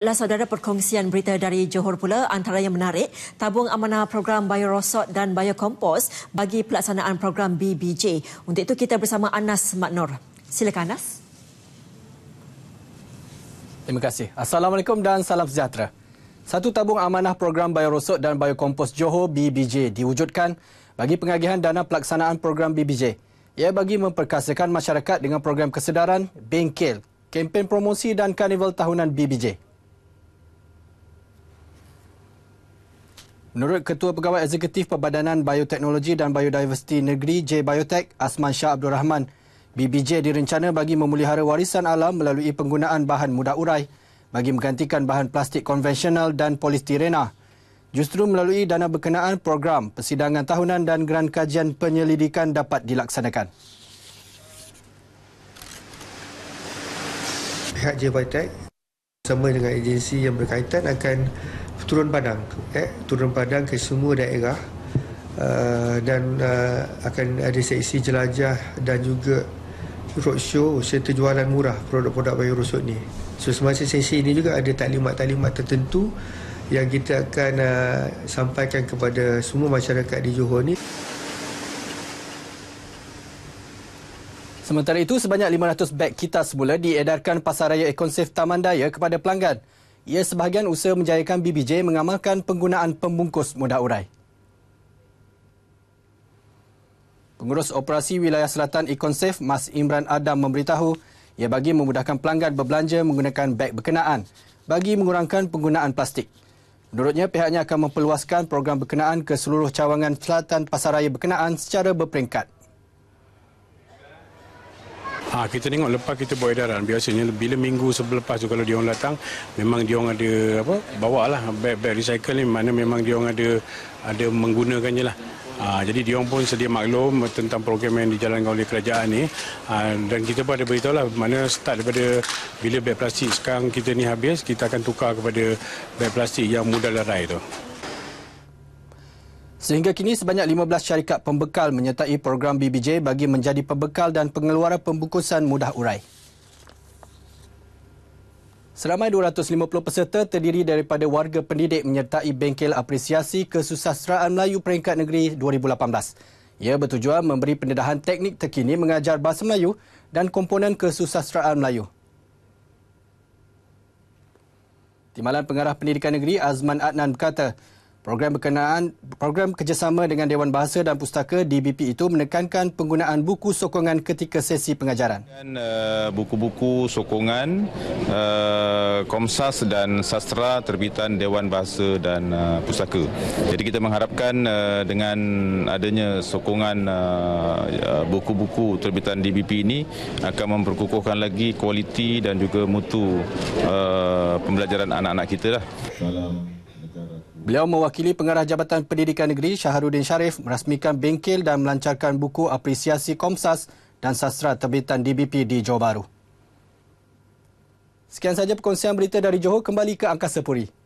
Lah saudara perkongsian berita dari Johor pula antara yang menarik tabung amanah program biorosot dan biokompos bagi pelaksanaan program BBJ. Untuk itu kita bersama Anas Maknur. Silakan Anas. Terima kasih. Assalamualaikum dan salam sejahtera. Satu tabung amanah program biorosot dan biokompos Johor BBJ diwujudkan bagi pengagihan dana pelaksanaan program BBJ. Ia bagi memperkasakan masyarakat dengan program kesedaran, bengkel, kempen promosi dan karnival tahunan BBJ. Menurut Ketua Pegawai Eksekutif Perbadanan Bioteknologi dan Biodiversiti Negeri J BioTek, Asman Shah Abdul Rahman, BBJ direncana bagi memulihara warisan alam melalui penggunaan bahan mudah urai bagi menggantikan bahan plastik konvensional dan polistirena. Justru melalui dana berkenaan program, persidangan tahunan dan geran kajian penyelidikan dapat dilaksanakan. Pihak J BioTek bersama dengan agensi yang berkaitan akan turun padang eh turun padang ke semua daerah uh, dan uh, akan ada seksi jelajah dan juga roadshow serta jualan murah produk-produk bayu rusuk ni. So semasa sesi ini juga ada taklimat-taklimat tertentu yang kita akan uh, sampaikan kepada semua masyarakat di Johor ni. Sementara itu, sebanyak 500 beg kita semula diedarkan Pasaraya Ekonsif Taman Daya kepada pelanggan ia sebahagian usaha menjayakan BBJ mengamalkan penggunaan pembungkus mudah urai. Pengurus Operasi Wilayah Selatan Econsafe Mas Imran Adam memberitahu ia bagi memudahkan pelanggan berbelanja menggunakan beg berkenaan bagi mengurangkan penggunaan plastik. Menurutnya pihaknya akan memperluaskan program berkenaan ke seluruh cawangan Selatan Pasaraya berkenaan secara berperingkat. Ha, kita tengok lepas kita buat edaran biasanya bila minggu sebelepas tu kalau dia orang datang memang dia orang ada apa bawa lah bag bag recycle ni mana memang dia orang ada ada menggunakannya lah. Ha, jadi dia orang pun sedia maklum tentang program yang dijalankan oleh kerajaan ni ha, dan kita pun ada beritahu lah mana start daripada bila beg plastik sekarang kita ni habis kita akan tukar kepada beg plastik yang mudah larai tu. Sehingga kini sebanyak 15 syarikat pembekal menyertai program BBJ bagi menjadi pembekal dan pengeluara pembukusan mudah urai. Seramai 250 peserta terdiri daripada warga pendidik menyertai bengkel apresiasi kesusasteraan Melayu peringkat negeri 2018. Ia bertujuan memberi pendedahan teknik terkini mengajar bahasa Melayu dan komponen kesusasteraan Melayu. Timbalan Pengarah Pendidikan Negeri Azman Adnan berkata, Program berkenaan program kerjasama dengan Dewan Bahasa dan Pustaka DBP itu menekankan penggunaan buku sokongan ketika sesi pengajaran. Dan eh, buku-buku sokongan uh, Komsas dan Sastra terbitan Dewan Bahasa dan eh, Pustaka. Jadi kita mengharapkan dengan adanya sokongan ya, buku-buku terbitan DBP ini akan memperkukuhkan lagi kualiti dan juga mutu pembelajaran anak-anak kita lah. Beliau mewakili Pengarah Jabatan Pendidikan Negeri Syaharuddin Sharif merasmikan bengkel dan melancarkan buku apresiasi Komsas dan sastra terbitan DBP di Johor Bahru. Sekian saja perkongsian berita dari Johor kembali ke Angkasa Puri.